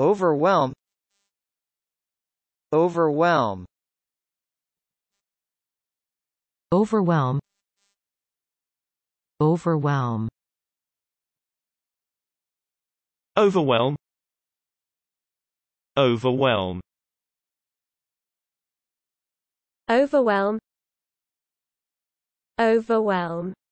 overwhelm overwhelm overwhelm overwhelm overwhelm overwhelm overwhelm overwhelm